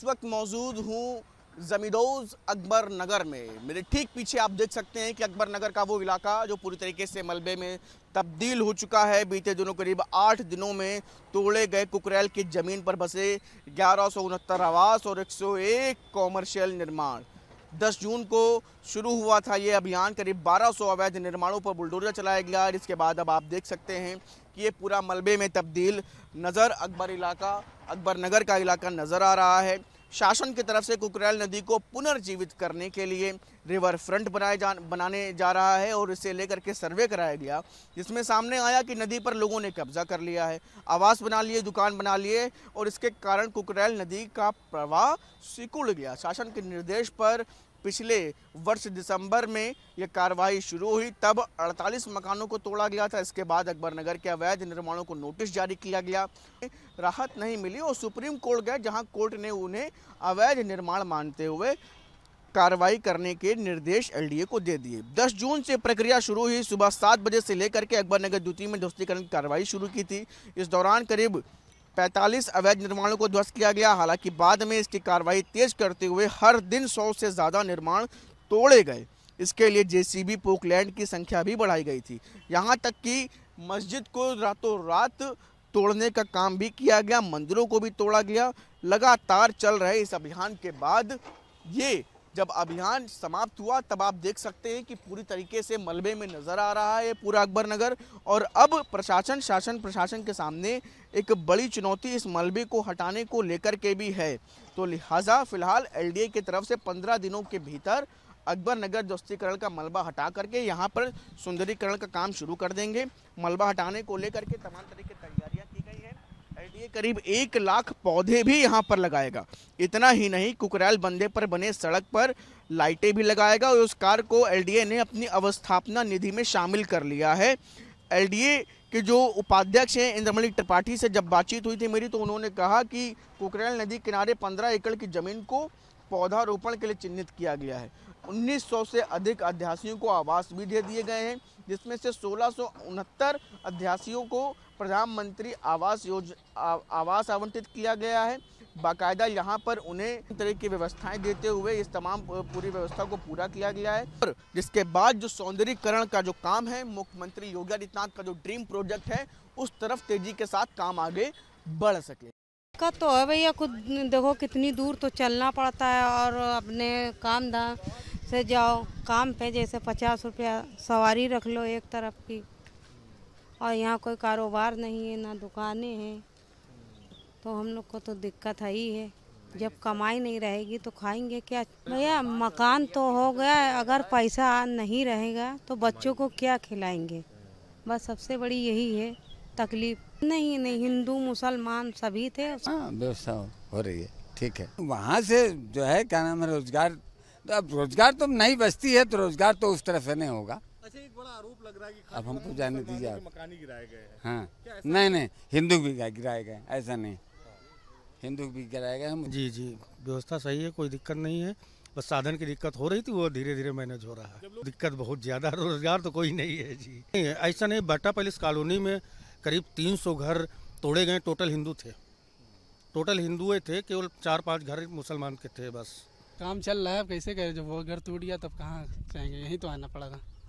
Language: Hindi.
इस वक्त मौजूद हूँ जमीदोज अकबर नगर में मेरे ठीक पीछे आप देख सकते हैं कि अकबर नगर का वो इलाका जो पूरी तरीके से मलबे में तब्दील हो चुका है बीते दिनों करीब आठ दिनों में तोड़े गए कुकरेल की ज़मीन पर बसे ग्यारह आवास और 101 कॉमर्शियल निर्माण दस जून को शुरू हुआ था ये अभियान करीब 1200 अवैध निर्माणों पर बुलडोजर चलाया गया और इसके बाद अब आप देख सकते हैं कि ये पूरा मलबे में तब्दील नज़र अकबर इलाका अकबर नगर का इलाका नज़र आ रहा है शासन की तरफ से कुकरैल नदी को पुनर्जीवित करने के लिए रिवर फ्रंट बनाए जा बनाने जा रहा है और इसे लेकर के सर्वे कराया गया जिसमें सामने आया कि नदी पर लोगों ने कब्जा कर लिया है आवास बना लिए दुकान बना लिए और इसके कारण कुकरैल नदी का प्रवाह सिकुड़ गया शासन के निर्देश पर पिछले वर्ष दिसंबर में यह कार्रवाई शुरू हुई तब 48 मकानों को तोड़ा गया था इसके बाद अकबरनगर के अवैध निर्माणों को नोटिस जारी किया गया राहत नहीं मिली और सुप्रीम कोर्ट गए जहां कोर्ट ने उन्हें अवैध निर्माण मानते हुए कार्रवाई करने के निर्देश एलडीए को दे दिए 10 जून से प्रक्रिया शुरू हुई सुबह सात बजे से लेकर के अकबरनगर द्वितीय में ध्वस्तीकरण की कार्रवाई शुरू की थी इस दौरान करीब 45 अवैध निर्माणों को ध्वस्त किया गया हालांकि बाद में इसकी कार्रवाई तेज करते हुए हर दिन सौ से ज़्यादा निर्माण तोड़े गए इसके लिए जेसीबी पोकलैंड की संख्या भी बढ़ाई गई थी यहाँ तक कि मस्जिद को रातों रात तोड़ने का काम भी किया गया मंदिरों को भी तोड़ा गया लगातार चल रहे इस अभियान के बाद ये जब अभियान समाप्त हुआ तब आप देख सकते हैं कि पूरी तरीके से मलबे में नज़र आ रहा है पूरा अकबर नगर और अब प्रशासन शासन प्रशासन के सामने एक बड़ी चुनौती इस मलबे को हटाने को लेकर के भी है तो लिहाजा फिलहाल एलडीए की तरफ से पंद्रह दिनों के भीतर अकबर नगर दोस्तीकरण का मलबा हटा करके यहाँ पर सुंदरीकरण का काम शुरू कर देंगे मलबा हटाने को लेकर के तमाम तरीके तैयार ये करीब एक लाख पौधे भी यहाँ पर लगाएगा इतना ही नहीं कुकरैल बंदे पर बने सड़क पर लाइटें भी लगाएगा और उस कार को एलडीए ने अपनी अवस्थापना निधि में शामिल कर लिया है एलडीए के जो उपाध्यक्ष हैं इंद्रमणि त्रिपाठी से जब बातचीत हुई थी मेरी तो उन्होंने कहा कि कुकरैल नदी किनारे पंद्रह एकड़ की ज़मीन को पौधारोपण के लिए चिन्हित किया गया है 1900 से अधिक अध्यासियों को आवास भी दे दिए गए हैं जिसमें से सोलह अध्यासियों को प्रधानमंत्री आवास योजना आवास आवंटित किया गया है बाकायदा यहाँ पर उन्हें तरह की व्यवस्थाएं देते हुए इस तमाम पूरी व्यवस्था को पूरा किया गया है और जिसके बाद जो सौंदर्यकरण का जो काम है मुख्यमंत्री योगी आदित्यनाथ का जो ड्रीम प्रोजेक्ट है उस तरफ तेजी के साथ काम आगे बढ़ सके का तो है भैया खुद देखो कितनी दूर तो चलना पड़ता है और अपने काम धाम से जाओ काम पे जैसे पचास रुपया सवारी रख लो एक तरफ की और यहाँ कोई कारोबार नहीं है ना दुकानें हैं तो हम लोग को तो दिक्कत है ही है जब कमाई नहीं रहेगी तो खाएंगे क्या भैया मकान तो हो गया अगर पैसा नहीं रहेगा तो बच्चों को क्या खिलाएंगे बस सबसे बड़ी यही है तकलीफ नहीं नहीं हिंदू मुसलमान सभी थे हाँ, व्यवस्था हो रही है ठीक है वहाँ से जो है क्या नाम है रोजगार तो अब रोजगार तो नहीं बचती है तो रोजगार तो उस तरह से नहीं होगा अच्छा एक बड़ा आरोप लग रहा है कि अब हमको जाने दीजिए आप मकान ही गिराए गए हाँ नहीं नहीं हिंदू भी गिराए गए ऐसा नहीं हिंदू भी गिराए गए हम जी जी व्यवस्था सही है कोई दिक्कत नहीं है बस साधन की दिक्कत हो रही थी वो धीरे धीरे मैनेज हो रहा है दिक्कत बहुत ज़्यादा रोजगार तो कोई नहीं है जी ऐसा नहीं बाटा पैलेस कॉलोनी में करीब तीन घर तोड़े गए टोटल हिंदू थे टोटल हिंदुए थे केवल चार पाँच घर मुसलमान के थे बस काम चल रहा है अब कैसे करे जब वो घर टूट गया तब कहाँ जाएंगे यहीं तो आना पड़ेगा